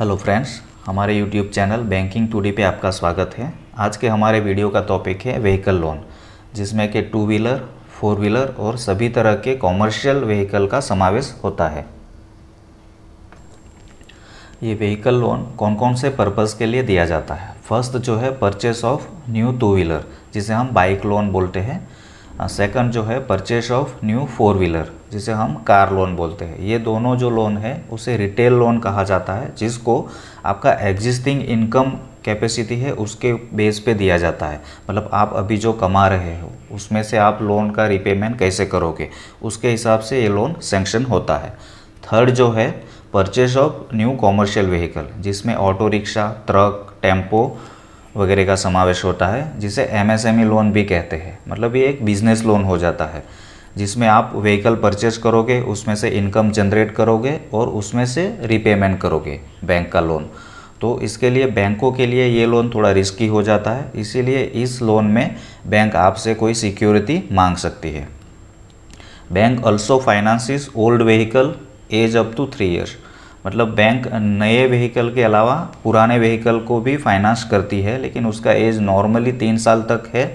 hello friends हमारे YouTube channel banking टूडी पे आपका स्वागत है आज के हमारे वीडियो का टॉपिक है व्हीकल लोन जिसमें कि टू व्हीलर फोर व्हीलर और सभी तरह के कॉमर्शियल व्हीकल का समावेश होता है ये व्हीकल लोन कौन कौन से पर्पज़ के लिए दिया जाता है फर्स्ट जो है purchase of new two wheeler जिसे हम बाइक लोन बोलते हैं सेकंड uh, जो है purchase of new four wheeler जिसे हम कार लोन बोलते हैं ये दोनों जो लोन है उसे रिटेल लोन कहा जाता है जिसको आपका एग्जिस्टिंग इनकम कैपेसिटी है उसके बेस पे दिया जाता है मतलब आप अभी जो कमा रहे हो उसमें से आप लोन का रिपेमेंट कैसे करोगे उसके हिसाब से ये लोन सेंक्शन होता है थर्ड जो है purchase of new commercial vehicle जिसमें ऑटो रिक्शा ट्रक टेम्पो वगैरह का समावेश होता है जिसे एमएसएमई लोन e भी कहते हैं मतलब ये एक बिजनेस लोन हो जाता है जिसमें आप व्हीकल परचेज करोगे उसमें से इनकम जनरेट करोगे और उसमें से रिपेमेंट करोगे बैंक का लोन तो इसके लिए बैंकों के लिए ये लोन थोड़ा रिस्की हो जाता है इसीलिए इस लोन में बैंक आपसे कोई सिक्योरिटी मांग सकती है bank also finances old vehicle age up to three years मतलब बैंक नए व्हीकल के अलावा पुराने व्हीकल को भी फाइनेंस करती है लेकिन उसका एज नॉर्मली तीन साल तक है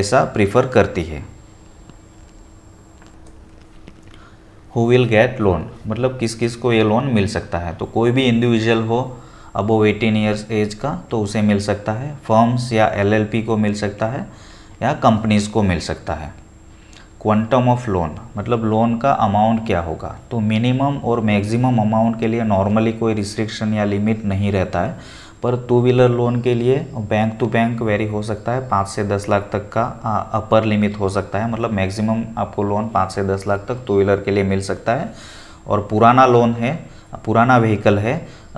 ऐसा प्रीफर करती है हु विल गेट लोन मतलब किस किस को ये लोन मिल सकता है तो कोई भी इंडिविजुअल हो अबोव एटीन ईयर्स एज का तो उसे मिल सकता है फर्म्स या एलएलपी को मिल सकता है या कंपनीज को मिल सकता है क्वांटम ऑफ लोन मतलब लोन का अमाउंट क्या होगा तो मिनिमम और मैक्सिमम अमाउंट के लिए नॉर्मली कोई रिस्ट्रिक्शन या लिमिट नहीं रहता है पर टू व्हीलर लोन के लिए बैंक टू बैंक वेरी हो सकता है पाँच से दस लाख तक का अपर लिमिट हो सकता है मतलब मैक्सिमम आपको लोन पाँच से दस लाख तक टू व्हीलर के लिए मिल सकता है और पुराना लोन है पुराना व्हीकल है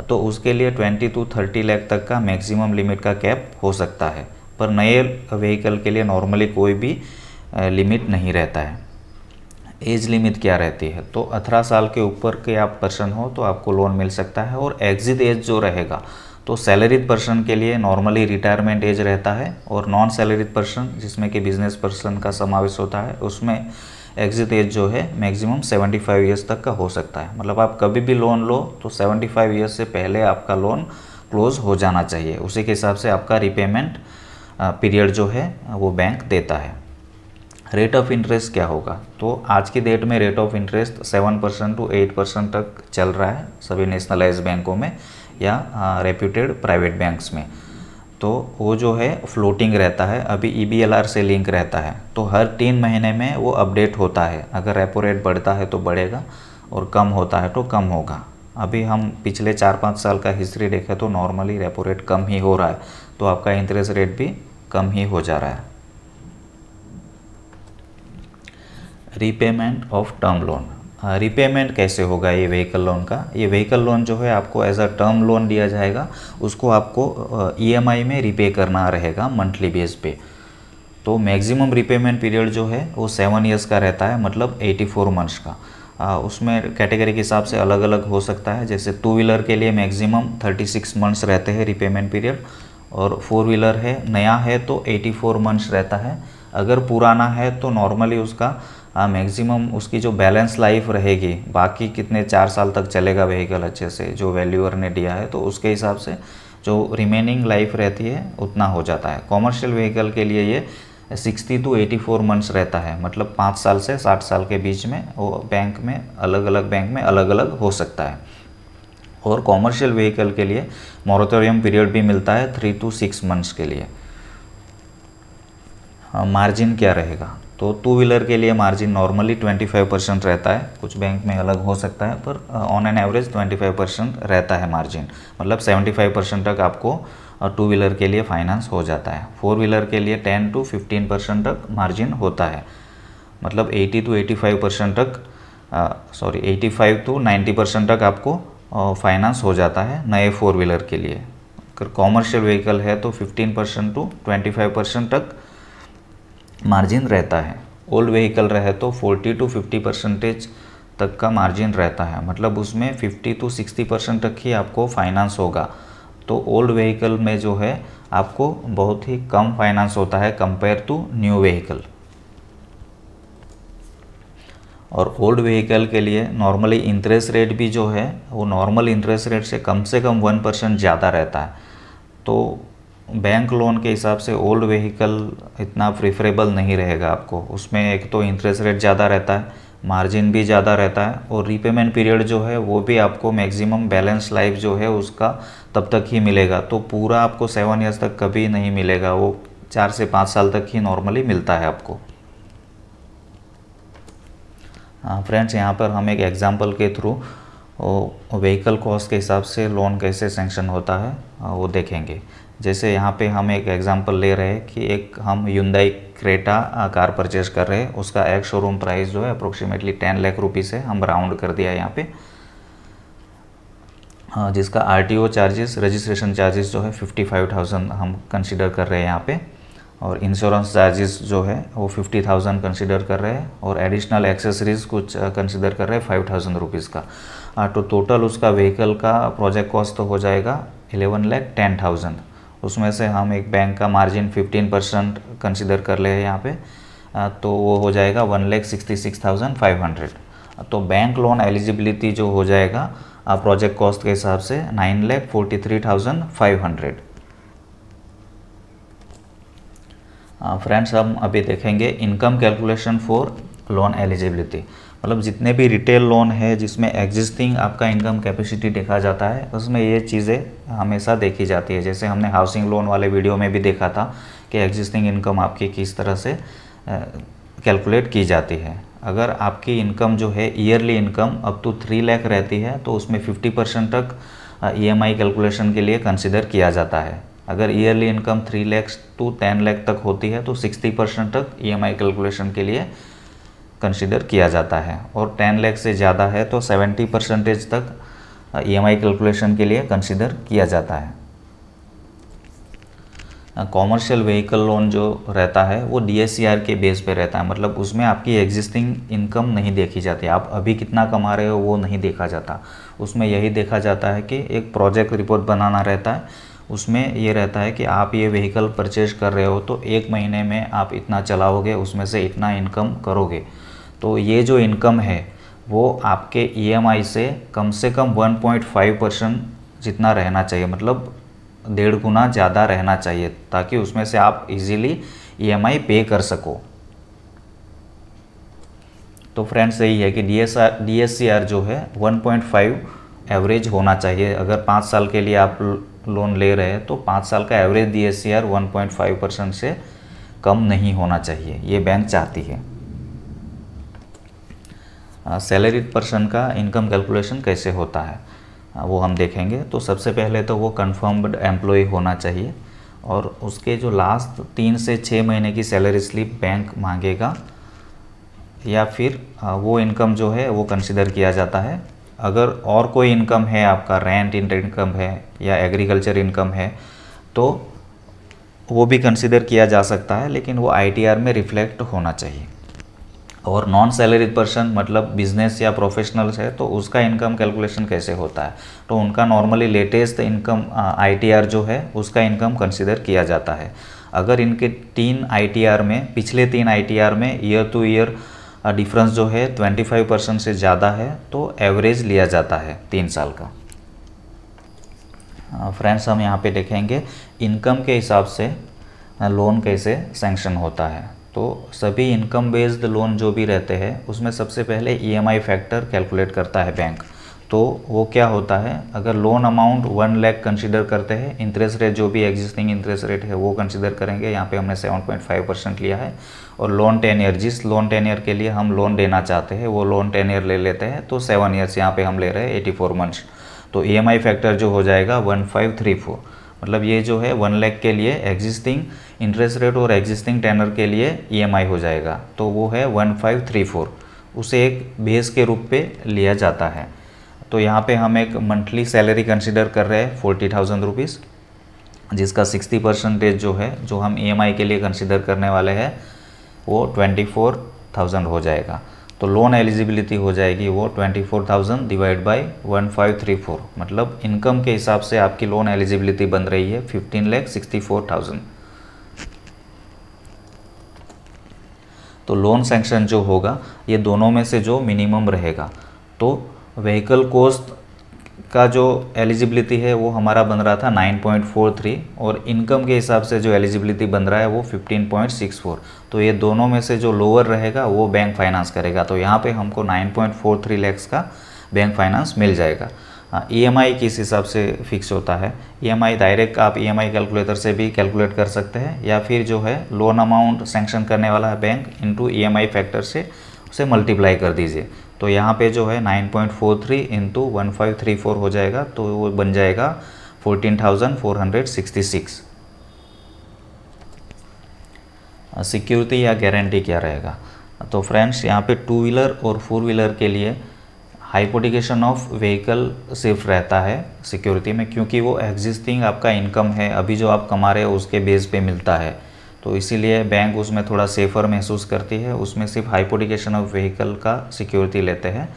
तो उसके लिए ट्वेंटी टू थर्टी लाख तक का मैक्सिमम लिमिट का कैप हो सकता है पर नए व्हीकल के लिए नॉर्मली कोई भी लिमिट नहीं रहता है एज लिमिट क्या रहती है तो अठारह साल के ऊपर के आप पर्सन हो तो आपको लोन मिल सकता है और एग्जिट एज जो रहेगा तो सैलरीड पर्सन के लिए नॉर्मली रिटायरमेंट एज रहता है और नॉन सैलरीड पर्सन जिसमें कि बिजनेस पर्सन का समावेश होता है उसमें एग्जिट एज जो है मैक्सिमम 75 इयर्स तक का हो सकता है मतलब आप कभी भी लोन लो तो 75 ईयर्स से पहले आपका लोन क्लोज हो जाना चाहिए उसी के हिसाब से आपका रिपेमेंट पीरियड जो है वो बैंक देता है रेट ऑफ इंटरेस्ट क्या होगा तो आज की डेट में rate of interest seven percent to eight percent तक चल रहा है सभी नेशनलाइज बैंकों में या रेप्यूटेड प्राइवेट बैंक्स में तो वो जो है फ्लोटिंग रहता है अभी ई e से लिंक रहता है तो हर तीन महीने में वो अपडेट होता है अगर रेपो रेट बढ़ता है तो बढ़ेगा और कम होता है तो कम होगा अभी हम पिछले चार पाँच साल का हिस्ट्री देखें तो नॉर्मली रेपो रेट कम ही हो रहा है तो आपका इंटरेस्ट रेट भी कम ही हो जा रहा है repayment of term loan repayment हाँ, कैसे होगा ये व्हीकल लोन का ये व्हीकल लोन जो है आपको एज अ टर्म लोन दिया जाएगा उसको आपको ईएमआई e में रिपे करना रहेगा मंथली बेस पे तो मैक्सिमम रिपेमेंट पीरियड जो है वो सेवन ईयर्स का रहता है मतलब एटी फोर मंथ्स का आ, उसमें कैटेगरी के हिसाब से अलग अलग हो सकता है जैसे टू व्हीलर के लिए मैक्सिमम थर्टी सिक्स मंथ्स रहते हैं रिपेमेंट पीरियड और फोर व्हीलर है नया है तो एटी फोर मंथ्स रहता है अगर पुराना है तो नॉर्मली उसका मैक्सिमम उसकी जो बैलेंस लाइफ रहेगी बाकी कितने चार साल तक चलेगा व्हीकल अच्छे से जो वैल्यूअर ने दिया है तो उसके हिसाब से जो रिमेनिंग लाइफ रहती है उतना हो जाता है कॉमर्शियल व्हीकल के लिए ये sixty to eighty four months रहता है मतलब पाँच साल से साठ साल के बीच में वो बैंक में अलग अलग बैंक में अलग अलग हो सकता है और कॉमर्शियल व्हीकल के लिए मॉरेटोरियम पीरियड भी मिलता है थ्री टू सिक्स मंथ्स के लिए मार्जिन क्या रहेगा तो टू व्हीलर के लिए मार्जिन नॉर्मली 25 परसेंट रहता है कुछ बैंक में अलग हो सकता है पर ऑन एन एवरेज 25 परसेंट रहता है मार्जिन मतलब 75 परसेंट तक आपको टू व्हीलर के लिए फाइनेंस हो जाता है फोर व्हीलर के लिए 10 टू 15 परसेंट तक मार्जिन होता है मतलब 80 टू 85 परसेंट तक sorry eighty to ninety percent तक आपको फाइनेंस हो जाता है नए फोर व्हीलर के लिए अगर कॉमर्शियल व्हीकल है तो fifteen percent to twenty percent तक मार्जिन रहता है ओल्ड व्हीकल रहे तो 40 टू 50 परसेंटेज तक का मार्जिन रहता है मतलब उसमें 50 टू 60 परसेंट तक ही आपको फाइनेंस होगा तो ओल्ड व्हीकल में जो है आपको बहुत ही कम फाइनेंस होता है कंपेयर टू न्यू व्हीकल और ओल्ड व्हीकल के लिए नॉर्मली इंटरेस्ट रेट भी जो है वो नॉर्मल इंटरेस्ट रेट से कम से कम वन परसेंट ज़्यादा रहता है तो बैंक लोन के हिसाब से ओल्ड व्हीकल इतना प्रेफरेबल नहीं रहेगा आपको उसमें एक तो इंटरेस्ट रेट ज़्यादा रहता है मार्जिन भी ज़्यादा रहता है और रीपेमेंट पीरियड जो है वो भी आपको मैक्सिमम बैलेंस लाइफ जो है उसका तब तक ही मिलेगा तो पूरा आपको सेवन ईयर्स तक कभी नहीं मिलेगा वो चार से पाँच साल तक ही नॉर्मली मिलता है आपको फ्रेंड्स हाँ, यहाँ पर हम एक एग्ज़ाम्पल के थ्रू व्हीकल कॉस्ट के हिसाब से लोन कैसे सेंक्शन होता है वो देखेंगे जैसे यहाँ पे हम एक एग्जांपल ले रहे हैं कि एक हम युंदाई क्रेटा कार परचेज कर रहे हैं उसका एक शोरूम प्राइस जो है अप्रोक्सीमेटली टेन लाख रुपीज़ है हम राउंड कर दिया यहाँ पे जिसका आरटीओ चार्जेस रजिस्ट्रेशन चार्जेस जो है फिफ्टी फाइव थाउजेंड हम कंसिडर कर रहे हैं यहाँ पे और इंश्योरेंस चार्जेस जो है वो फिफ्टी थाउजेंड कंसिडर कर रहे हैं और एडिशनल एक्सेसरीज कुछ कंसिडर कर रहे हैं फाइव थाउजेंड रुपीज़ का तो टोटल उसका व्हीकल का प्रोजेक्ट कॉस्ट तो हो जाएगा एलेवन लैख टेन थाउजेंड उसमें से हम एक बैंक का मार्जिन 15 परसेंट कंसिडर कर ले यहाँ पे तो वो हो जाएगा one lakh sixty six thousand five hundred तो बैंक लोन एलिजिबिलिटी जो हो जाएगा प्रोजेक्ट कॉस्ट के हिसाब से nine lakh forty three thousand five hundred friends हम अभी देखेंगे income calculation for loan eligibility मतलब जितने भी रिटेल लोन है जिसमें एग्जिस्टिंग आपका इनकम कैपेसिटी देखा जाता है उसमें ये चीज़ें हमेशा देखी जाती है जैसे हमने हाउसिंग लोन वाले वीडियो में भी देखा था कि एग्जिस्टिंग इनकम आपकी किस तरह से कैलकुलेट की जाती है अगर आपकी इनकम जो है yearly income up to three lakh रहती है तो उसमें फिफ्टी परसेंट तक ई कैलकुलेशन e के लिए कंसिडर किया जाता है अगर yearly income three lakhs to ten lakh तक होती है तो सिक्सटी परसेंट तक ई e कैलकुलेशन के लिए कंसिडर किया जाता है और 10 लाख से ज़्यादा है तो 70 परसेंटेज तक ईएमआई कैलकुलेशन e के लिए कंसिडर किया जाता है कॉमर्शियल व्हीकल लोन जो रहता है वो डी के बेस पे रहता है मतलब उसमें आपकी एग्जिस्टिंग इनकम नहीं देखी जाती आप अभी कितना कमा रहे हो वो नहीं देखा जाता उसमें यही देखा जाता है कि एक प्रोजेक्ट रिपोर्ट बनाना रहता है उसमें ये रहता है कि आप ये व्हीकल परचेज कर रहे हो तो एक महीने में आप इतना चलाओगे उसमें से इतना इनकम करोगे तो ये जो इनकम है वो आपके ईएमआई e से कम से कम 1.5 परसेंट जितना रहना चाहिए मतलब डेढ़ गुना ज़्यादा रहना चाहिए ताकि उसमें से आप इजीली ईएमआई पे कर सको तो फ्रेंड्स यही है कि D S D S C R जो है 1.5 एवरेज होना चाहिए अगर पाँच साल के लिए आप लोन ले रहे हैं तो पाँच साल का average D S C R 1.5 percent से कम नहीं होना चाहिए ये बैंक चाहती है सैलरीड पर्सन का इनकम कैलकुलेशन कैसे होता है वो हम देखेंगे तो सबसे पहले तो वो कन्फर्म्ड एम्प्लॉय होना चाहिए और उसके जो लास्ट तीन से छः महीने की सैलरी स्लिप बैंक मांगेगा या फिर वो इनकम जो है वो कंसिडर किया जाता है अगर और कोई इनकम है आपका रेंट इनकम है या एग्रीकल्चर इनकम है तो वो भी कंसिडर किया जा सकता है लेकिन वो आईटीआर में रिफ्लेक्ट होना चाहिए और नॉन सैलरीड पर्सन मतलब बिजनेस या प्रोफेशनल्स है तो उसका इनकम कैलकुलेशन कैसे होता है तो उनका नॉर्मली लेटेस्ट इनकम आईटीआर जो है उसका इनकम कंसिडर किया जाता है अगर इनके तीन आईटीआर में पिछले तीन आईटीआर में ईयर टू ईयर डिफरेंस जो है 25 परसेंट से ज़्यादा है तो एवरेज लिया जाता है तीन साल का फ्रेंड्स हम यहाँ पे देखेंगे इनकम के हिसाब से लोन कैसे सेंक्शन होता है तो सभी इनकम बेस्ड लोन जो भी रहते हैं उसमें सबसे पहले ईएमआई फैक्टर कैलकुलेट करता है बैंक तो वो क्या होता है अगर loan amount one lakh consider करते हैं इंटरेस्ट रेट जो भी एग्जिस्टिंग इंटरेस्ट रेट है वो कंसिडर करेंगे यहाँ पे हमने फाइव परसेंट लिया है और लोन टेन ईयर जिस लोन टेन ईयर के लिए हम लोन देना चाहते हैं वो लोन टेन ईयर ले लेते हैं तो सेवन ईयर्स यहाँ पे हम ले रहे हैं एटी फोर मंथ्स तो ई e फैक्टर जो हो जाएगा वन फाइव थ्री फोर मतलब ये जो है वन लैख के लिए एग्जिस्टिंग इंटरेस्ट रेट और एग्जिस्टिंग टेनर के लिए ई e हो जाएगा तो वो है वन फाइव थ्री फोर उसे एक बेस के रूप पे लिया जाता है तो यहाँ पे हम एक मंथली सैलरी कंसिडर कर रहे हैं फोर्टी थाउजेंड रुपीज़ जिसका सिक्सटी परसेंटेज जो है जो हम ई e के लिए कंसिडर करने वाले हैं वो ट्वेंटी फोर थाउजेंड हो जाएगा तो लोन एलिजिबिलिटी हो जाएगी वो twenty four thousand divide by one five three four मतलब इनकम के हिसाब से आपकी लोन एलिजिबिलिटी बन रही है fifteen lakh sixty four thousand तो लोन सेंक्शन जो होगा ये दोनों में से जो मिनिमम रहेगा तो व्हीकल कॉस्ट का जो एलिजिबिलिटी है वो हमारा बन रहा था 9.43 और इनकम के हिसाब से जो एलिजिबिलिटी बन रहा है वो 15.64 तो ये दोनों में से जो लोअर रहेगा वो बैंक फाइनेंस करेगा तो यहाँ पे हमको 9.43 लैक्स का बैंक फाइनेंस मिल जाएगा ई हाँ, e किस हिसाब से फिक्स होता है ई e डायरेक्ट आप ई e कैलकुलेटर से भी कैलकुलेट कर सकते हैं या फिर जो है लोन अमाउंट सेंक्शन करने वाला है बैंक इंटू ई फैक्टर से उसे मल्टीप्लाई कर दीजिए तो यहाँ पे जो है 9.43 point four three into one five three four हो जाएगा तो वो बन जाएगा 14,466 सिक्योरिटी या गारंटी क्या रहेगा तो फ्रेंड्स यहाँ पे टू व्हीलर और फोर व्हीलर के लिए हाइपोटिकेशन ऑफ व्हीकल सिर्फ रहता है सिक्योरिटी में क्योंकि वो एग्जिस्टिंग आपका इनकम है अभी जो आप कमा रहे हो उसके बेस पे मिलता है तो इसीलिए बैंक उसमें थोड़ा सेफ़र महसूस करती है उसमें सिर्फ हाइपोडिकेशन ऑफ व्हीकल का सिक्योरिटी लेते हैं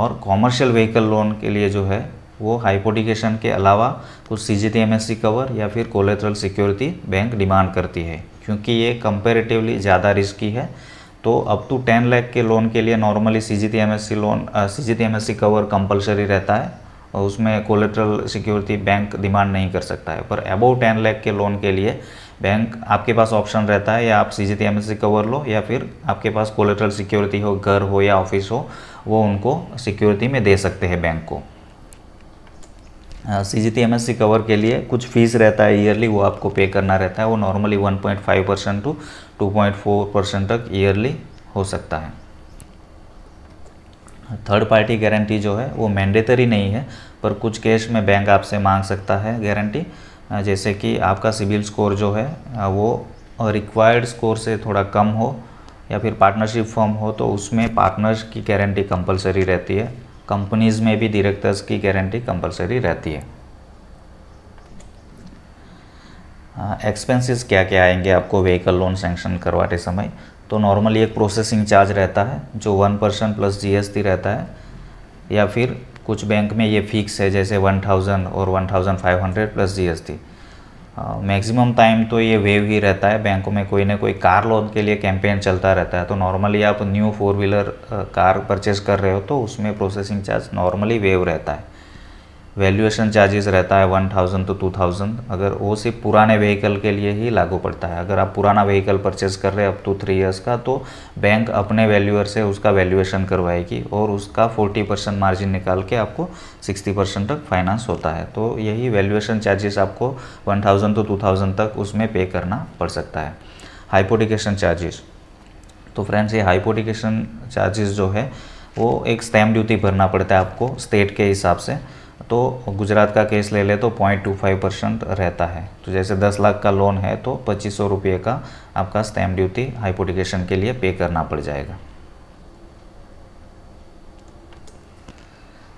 और कॉमर्शियल व्हीकल लोन के लिए जो है वो हाइपोडिकेशन के अलावा कुछ सी जी कवर या फिर कोलेट्रल सिक्योरिटी बैंक डिमांड करती है क्योंकि ये कंपेरेटिवली ज़्यादा रिस्की है तो अप टू टेन लाख के लोन के लिए normally C G loan C G cover compulsory रहता है उसमें कोलेट्रल सिक्योरिटी बैंक डिमांड नहीं कर सकता है पर अबोव टेन लैख के लोन के लिए बैंक आपके पास ऑप्शन रहता है या आप सी जी कवर लो या फिर आपके पास कोलेट्रल सिक्योरिटी हो घर हो या ऑफिस हो वो उनको सिक्योरिटी में दे सकते हैं बैंक को सी जी टी कवर के लिए कुछ फीस रहता है ईयरली वो आपको पे करना रहता है वो नॉर्मली 1.5 परसेंट टू 2.4 परसेंट तक ईयरली हो सकता है थर्ड पार्टी गारंटी जो है वो मैंडेटरी नहीं है पर कुछ केस में बैंक आपसे मांग सकता है गारंटी जैसे कि आपका सिविल स्कोर जो है वो रिक्वायर्ड स्कोर से थोड़ा कम हो या फिर पार्टनरशिप फॉर्म हो तो उसमें पार्टनर्स की गारंटी कंपलसरी रहती है कंपनीज़ में भी डायरेक्टर्स की गारंटी कंपलसरी रहती है एक्सपेंसेस क्या क्या आएंगे आपको व्हीकल लोन सेंक्शन करवाते समय तो नॉर्मली एक प्रोसेसिंग चार्ज रहता है जो वन परसेंट प्लस जीएसटी रहता है या फिर कुछ बैंक में ये फिक्स है जैसे वन थाउजेंड और one thousand five hundred plus GST maximum time तो ये वेव ही रहता है बैंकों में कोई ना कोई कार लोन के लिए कैंपेन चलता रहता है तो नॉर्मली आप new four wheeler car purchase कर रहे हो तो उसमें प्रोसेसिंग चार्ज नॉर्मली वेव रहता है वैल्यूएशन चार्जेस रहता है one thousand to two thousand अगर वो सिर्फ पुराने व्हीकल के लिए ही लागू पड़ता है अगर आप पुराना व्हीकल परचेज कर रहे हैं अप टू थ्री ईयर्स का तो बैंक अपने वैल्यूअर से उसका वैल्यूएशन करवाएगी और उसका फोर्टी परसेंट मार्जिन निकाल के आपको सिक्सटी परसेंट तक फाइनेंस होता है तो यही वैल्यूएशन चार्जेस आपको one thousand to two thousand तक उसमें पे करना पड़ सकता है हाइपोटिकेशन चार्जेस तो फ्रेंड्स ये हाइपोटिकेशन चार्जेस जो है वो एक स्टैम्प ड्यूटी भरना पड़ता है आपको स्टेट के हिसाब से तो गुजरात का केस ले ले तो पॉइंट टू फाइव परसेंट रहता है तो जैसे दस लाख का लोन है तो पच्चीस सौ रुपये का आपका स्टैम्प ड्यूटी हाइपोटिकेशन के लिए पे करना पड़ जाएगा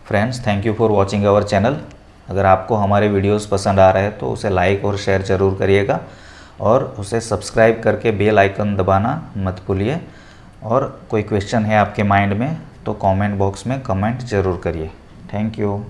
friends thank you for watching our channel अगर आपको हमारे वीडियोस पसंद आ रहे हैं तो उसे लाइक और शेयर ज़रूर करिएगा और उसे सब्सक्राइब करके बेल आइकन दबाना मत भूलिए और कोई क्वेश्चन है आपके माइंड में तो कमेंट बॉक्स में कमेंट ज़रूर करिए थैंक यू